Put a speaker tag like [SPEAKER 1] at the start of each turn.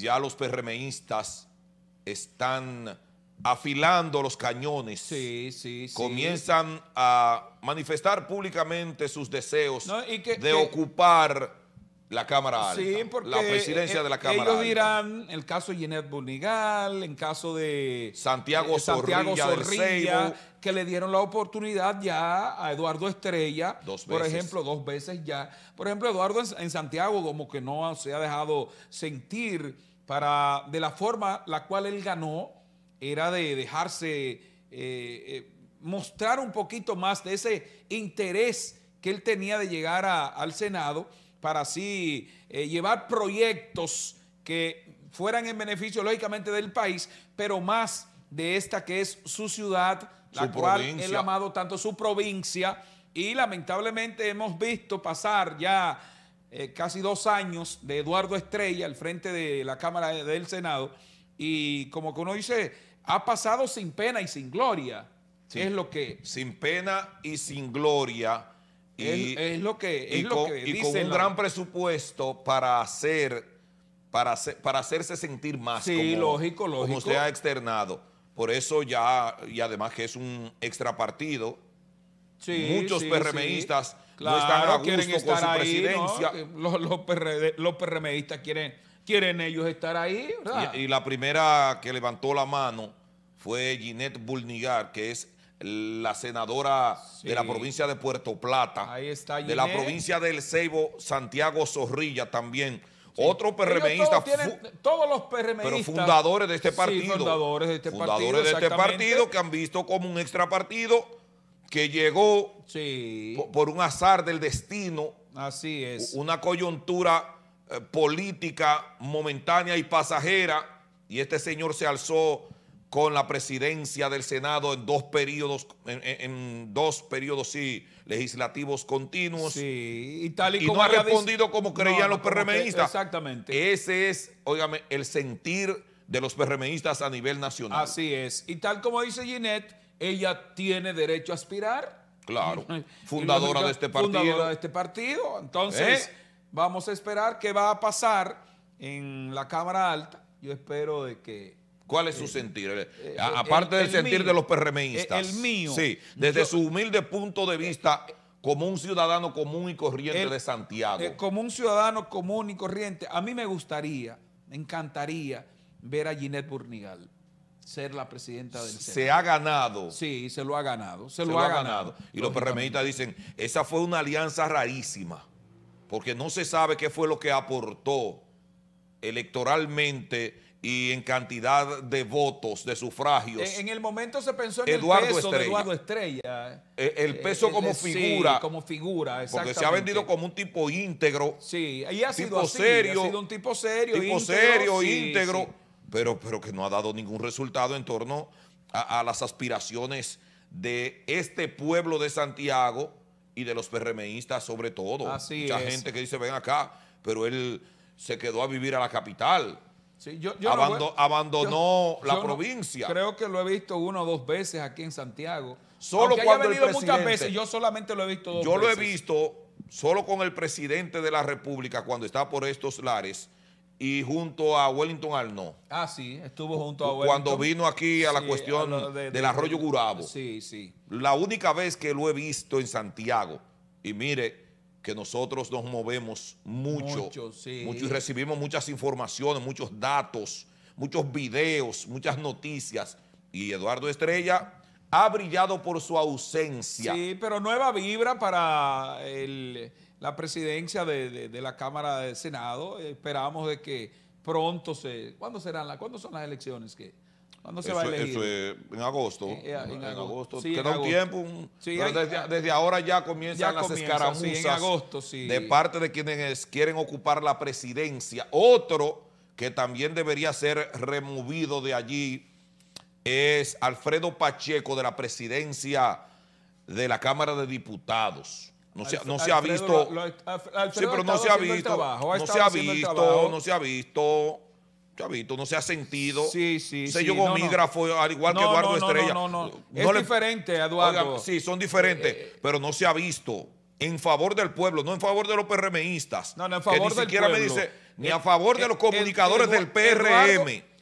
[SPEAKER 1] ya los perremeístas están afilando los cañones. Comienzan a manifestar públicamente sus deseos de ocupar la Cámara Alta, la presidencia eh, de la Cámara ellos dirán, el caso de Ginette Bonigal, en caso de eh, Santiago, eh, Santiago Zorrilla, que le dieron la oportunidad ya a Eduardo Estrella, dos por ejemplo, dos veces ya. Por ejemplo, Eduardo en, Santiago como que no se ha dejado sentir para de la forma la cual él ganó, era de dejarse eh, mostrar un poquito más de ese interés que él tenía de llegar al Senado para así eh, llevar proyectos que fueran en beneficio lógicamente del país, pero más de esta que es su ciudad, la cual provincia. él ha amado tanto su provincia, y lamentablemente hemos visto pasar ya eh, casi dos años de Eduardo Estrella al frente de la Cámara del Senado, y como que uno dice, ha pasado sin pena y sin gloria. Es lo que... Sin pena y sin gloria y, es, lo que, es dice un gran presupuesto para hacer para, hacer, para hacerse sentir más como, usted ha externado. Por eso ya, y además que es un extra partido, muchos sí, PRMistas no están quieren estar con su presidencia. Los, los, PRMistas quieren, quieren ellos estar ahí, Y, y la primera que levantó la mano fue Ginette Bulnigar, que es la senadora de la provincia de Puerto Plata, de la provincia del Ceibo, Santiago Zorrilla también. Otro PRMista. Todos, todos, los PRMistas. Pero fundadores de este partido. fundadores de este fundadores partido. de este partido que han visto como un extra partido que llegó por, un azar del destino. Así es. Una coyuntura eh, política momentánea y pasajera. Y este señor se alzó con la presidencia del Senado en dos periodos, en, dos periodos sí, legislativos continuos. Sí, y tal y, no ha respondido como creían los PRMistas. exactamente. Ese es, óigame, el sentir de los PRMistas a nivel nacional. Así es. Y tal como dice Ginette, ella tiene derecho a aspirar. Claro. Fundadora de este partido. Fundadora de este partido. Entonces, ¿Eh? vamos a esperar qué va a pasar en la Cámara Alta. Yo espero de que ¿Cuál es eh, su sentir? Eh, eh, aparte del sentir de los PRMistas. El, mío. Sí, desde su humilde punto de vista como un ciudadano común y corriente de Santiago. como un ciudadano común y corriente, a mí me gustaría, me encantaría ver a Ginette Burnigal ser la presidenta del Senado. Se ha ganado. Sí, se lo ha ganado. Se, lo, ha, ganado. Y los PRMistas dicen, esa fue una alianza rarísima, porque no se sabe qué fue lo que aportó electoralmente y en cantidad de votos, de sufragios. En, el momento se pensó en Eduardo el peso Estrella. de Eduardo Estrella. Eh, el, eh, peso eh, como figura. como figura, exactamente. Porque se ha vendido como un tipo íntegro. Sí, y ha sido así, serio, ha sido un tipo serio. Tipo serio, íntegro, Pero, pero que no ha dado ningún resultado en torno a, las aspiraciones de este pueblo de Santiago y de los PRMistas sobre todo. Así Mucha gente que dice, ven acá, pero él se quedó a vivir a la capital abandonó la provincia. creo que lo he visto uno o dos veces aquí en Santiago. Solo cuando venido muchas veces, yo solamente lo he visto dos Yo lo he visto solo con el presidente de la República cuando estaba por estos lares y junto a Wellington Arno. Ah, sí, estuvo junto a Wellington. Cuando vino aquí a la cuestión del arroyo Gurabo. Sí, sí. La única vez que lo he visto en Santiago. Y mire, que nosotros nos movemos mucho, mucho, y recibimos muchas informaciones, muchos datos, muchos videos, muchas noticias. Y Eduardo Estrella ha brillado por su ausencia. Sí, pero nueva vibra para la presidencia de, la Cámara de Senado. Esperamos de que pronto se... ¿Cuándo serán las? ¿Cuándo son las elecciones? que eso, es en agosto. Eh, eh, en, agosto. Queda un tiempo. desde, ahora ya comienzan ya las escaramuzas de parte de quienes quieren ocupar la presidencia. Otro que también debería ser removido de allí es Alfredo Pacheco de la presidencia de la Cámara de Diputados.
[SPEAKER 2] No se, ha visto.
[SPEAKER 1] sí, pero no se ha visto. no se ha visto, no se ha visto. Chavito, no se ha sentido. Sí, sí. Sello sí, gomígrafo, al igual que Eduardo Estrella. No, no, no. es diferente, Eduardo. sí, son diferentes, eh, eh. pero no se ha visto en favor del pueblo, no en favor de los PRMistas. No, no, en favor que ni siquiera me dice, ni eh, a favor de los comunicadores del PRM.